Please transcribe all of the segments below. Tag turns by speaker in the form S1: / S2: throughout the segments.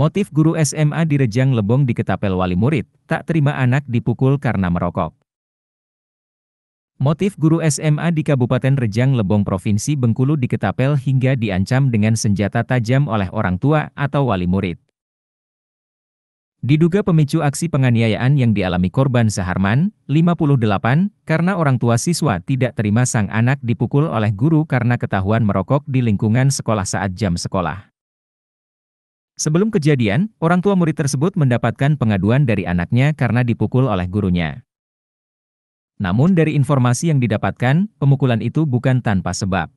S1: Motif guru SMA di Rejang Lebong diketapel wali murid, tak terima anak dipukul karena merokok. Motif guru SMA di Kabupaten Rejang Lebong Provinsi Bengkulu diketapel hingga diancam dengan senjata tajam oleh orang tua atau wali murid. Diduga pemicu aksi penganiayaan yang dialami korban Saharman, 58, karena orang tua siswa tidak terima sang anak dipukul oleh guru karena ketahuan merokok di lingkungan sekolah saat jam sekolah. Sebelum kejadian, orang tua murid tersebut mendapatkan pengaduan dari anaknya karena dipukul oleh gurunya. Namun dari informasi yang didapatkan, pemukulan itu bukan tanpa sebab.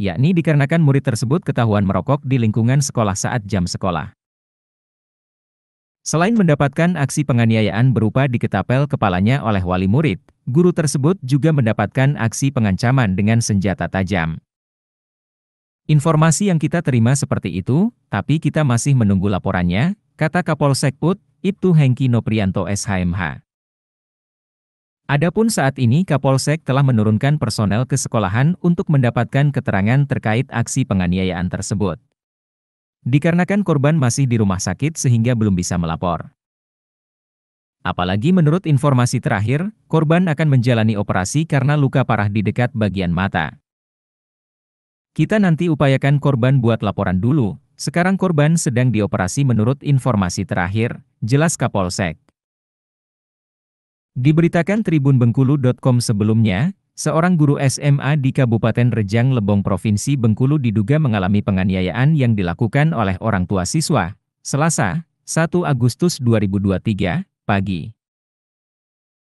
S1: Yakni dikarenakan murid tersebut ketahuan merokok di lingkungan sekolah saat jam sekolah. Selain mendapatkan aksi penganiayaan berupa diketapel kepalanya oleh wali murid, guru tersebut juga mendapatkan aksi pengancaman dengan senjata tajam. Informasi yang kita terima seperti itu, tapi kita masih menunggu laporannya, kata Kapolsek Put, Ibtu Hengki Noprianto SHMH. Adapun saat ini Kapolsek telah menurunkan personel ke sekolahan untuk mendapatkan keterangan terkait aksi penganiayaan tersebut. Dikarenakan korban masih di rumah sakit sehingga belum bisa melapor. Apalagi menurut informasi terakhir, korban akan menjalani operasi karena luka parah di dekat bagian mata. Kita nanti upayakan korban buat laporan dulu, sekarang korban sedang dioperasi menurut informasi terakhir, jelas Kapolsek. Diberitakan Tribun Bengkulu.com sebelumnya, seorang guru SMA di Kabupaten Rejang Lebong Provinsi Bengkulu diduga mengalami penganiayaan yang dilakukan oleh orang tua siswa, Selasa, 1 Agustus 2023, pagi.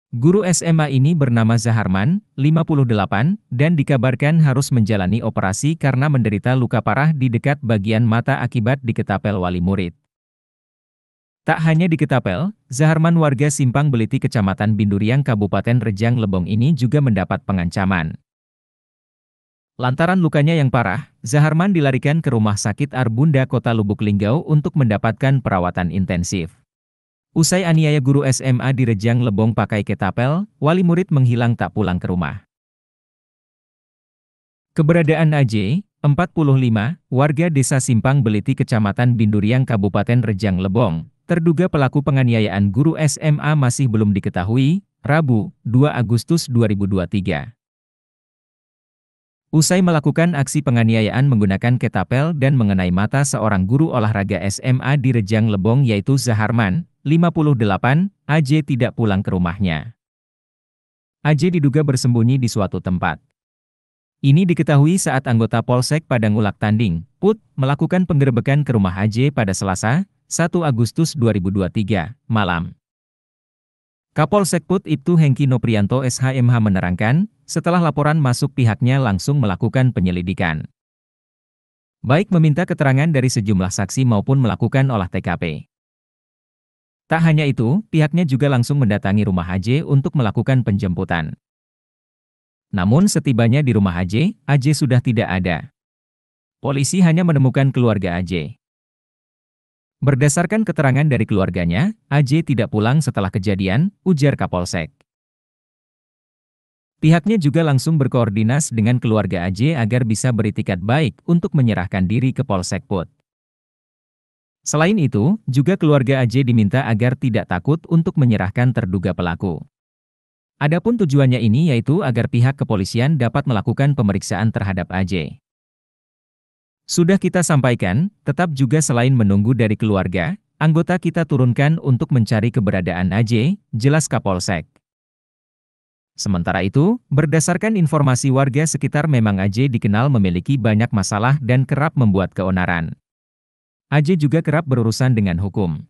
S1: Guru SMA ini bernama Zaharman, 58, dan dikabarkan harus menjalani operasi karena menderita luka parah di dekat bagian mata akibat diketapel wali murid. Tak hanya diketapel, Zaharman warga Simpang Beliti Kecamatan Binduriang Kabupaten Rejang Lebong ini juga mendapat pengancaman. Lantaran lukanya yang parah, Zaharman dilarikan ke Rumah Sakit Arbunda Kota Lubuk Linggau untuk mendapatkan perawatan intensif. Usai aniaya guru SMA di Rejang Lebong pakai ketapel, wali murid menghilang tak pulang ke rumah. Keberadaan AJ, 45, warga desa Simpang Beliti Kecamatan Binduriang Kabupaten Rejang Lebong, terduga pelaku penganiayaan guru SMA masih belum diketahui, Rabu, 2 Agustus 2023. Usai melakukan aksi penganiayaan menggunakan ketapel dan mengenai mata seorang guru olahraga SMA di Rejang Lebong yaitu Zaharman, 58, AJ tidak pulang ke rumahnya. AJ diduga bersembunyi di suatu tempat. Ini diketahui saat anggota Polsek Padang Ulak Tanding, PUT, melakukan penggerebekan ke rumah AJ pada Selasa, 1 Agustus 2023, malam. Kapolsek PUT Ibtu Hengki Noprianto SHMH menerangkan, setelah laporan masuk pihaknya langsung melakukan penyelidikan. Baik meminta keterangan dari sejumlah saksi maupun melakukan olah TKP. Tak hanya itu, pihaknya juga langsung mendatangi rumah AJ untuk melakukan penjemputan. Namun setibanya di rumah AJ, AJ sudah tidak ada. Polisi hanya menemukan keluarga AJ. Berdasarkan keterangan dari keluarganya, AJ tidak pulang setelah kejadian, ujar Kapolsek. Pihaknya juga langsung berkoordinasi dengan keluarga AJ agar bisa beritikat baik untuk menyerahkan diri ke Polsek Put. Selain itu, juga keluarga AJ diminta agar tidak takut untuk menyerahkan terduga pelaku. Adapun tujuannya ini yaitu agar pihak kepolisian dapat melakukan pemeriksaan terhadap AJ. Sudah kita sampaikan, tetap juga selain menunggu dari keluarga, anggota kita turunkan untuk mencari keberadaan AJ, jelas Kapolsek. Sementara itu, berdasarkan informasi warga sekitar memang AJ dikenal memiliki banyak masalah dan kerap membuat keonaran. AJ juga kerap berurusan dengan hukum.